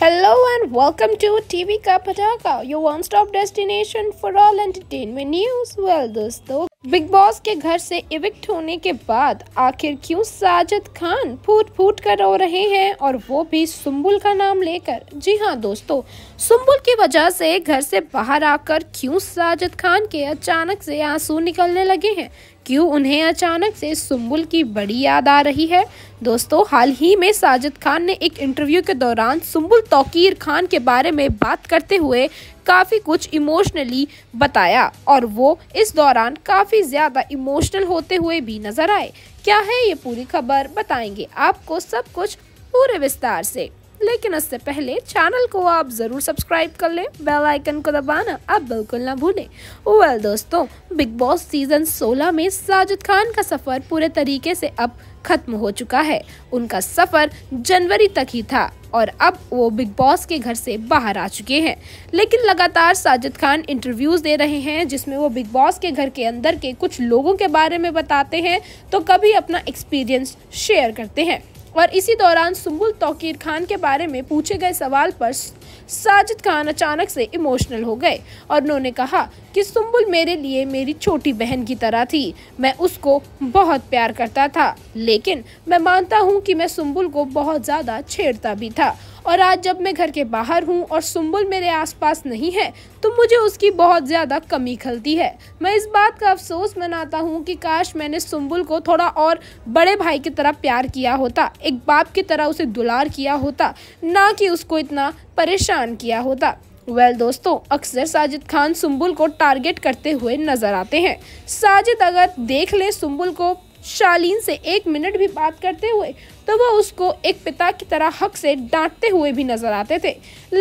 Hello and welcome to TV का पटाखा your one stop destination for all entertainment news well दोस्तों Bigg Boss के घर से इविक्ट होने के बाद आखिर क्यों साजिद खान फूट फूट कर रो रहे हैं और वो भी सुम्बुल का नाम लेकर जी हाँ दोस्तों सुम्बुल की वजह से घर से बाहर आकर क्यों साजिद खान के अचानक से आंसू निकलने लगे हैं क्यों उन्हें अचानक से सुम्बुल की बड़ी याद आ रही है दोस्तों हाल ही में साजिद खान ने एक इंटरव्यू के दौरान सुम्बुल तोकीर खान के बारे में बात करते हुए काफ़ी कुछ इमोशनली बताया और वो इस दौरान काफ़ी ज़्यादा इमोशनल होते हुए भी नज़र आए क्या है ये पूरी खबर बताएंगे आपको सब कुछ पूरे विस्तार से लेकिन उससे पहले चैनल को आप ज़रूर सब्सक्राइब कर लें बेल आइकन को दबाना आप बिल्कुल ना भूलें वेल well, दोस्तों बिग बॉस सीज़न 16 में साजिद खान का सफ़र पूरे तरीके से अब खत्म हो चुका है उनका सफ़र जनवरी तक ही था और अब वो बिग बॉस के घर से बाहर आ चुके हैं लेकिन लगातार साजिद खान इंटरव्यूज़ दे रहे हैं जिसमें वो बिग बॉस के घर के अंदर के कुछ लोगों के बारे में बताते हैं तो कभी अपना एक्सपीरियंस शेयर करते हैं और इसी दौरान सुम्बुल तोकीर खान के बारे में पूछे गए सवाल पर साजिद खान अचानक से इमोशनल हो गए और उन्होंने कहा कि सुम्बुल मेरे लिए मेरी छोटी बहन की तरह थी मैं उसको बहुत प्यार करता था लेकिन मैं मानता हूँ कि मैं सुम्बुल को बहुत ज़्यादा छेड़ता भी था और आज जब मैं घर के बाहर हूँ और सुम्बुल मेरे आसपास नहीं है तो मुझे उसकी बहुत ज़्यादा कमी खलती है मैं इस बात का अफसोस मनाता हूँ कि काश मैंने सुम्बुल को थोड़ा और बड़े भाई की तरह प्यार किया होता एक बाप की तरह उसे दुलार किया होता ना कि उसको इतना परेशान किया होता वेल well, दोस्तों अक्सर साजिद खान सुम्बुल को टारगेट करते हुए नजर आते हैं साजिद अगर देख ले सुम्बुल को शालीन से एक मिनट भी बात करते हुए तो वह उसको एक पिता की तरह हक से डांटते हुए भी नजर आते थे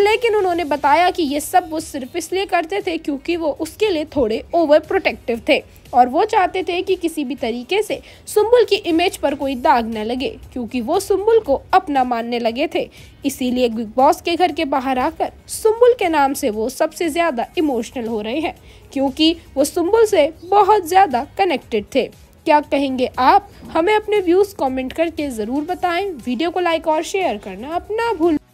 लेकिन उन्होंने बताया कि ये सब वो सिर्फ इसलिए करते थे क्योंकि वो उसके लिए थोड़े ओवर प्रोटेक्टिव थे और वो चाहते थे कि किसी भी तरीके से सुम्बुल की इमेज पर कोई दाग न लगे क्योंकि वो सुम्बुल को अपना मानने लगे थे इसीलिए बिग बॉस के घर के बाहर आकर सुम्बुल के नाम से वो सबसे ज़्यादा इमोशनल हो रहे हैं क्योंकि वो सुम्बुल से बहुत ज़्यादा कनेक्टेड थे क्या कहेंगे आप हमें अपने व्यूज़ कमेंट करके ज़रूर बताएं वीडियो को लाइक और शेयर करना अपना भूल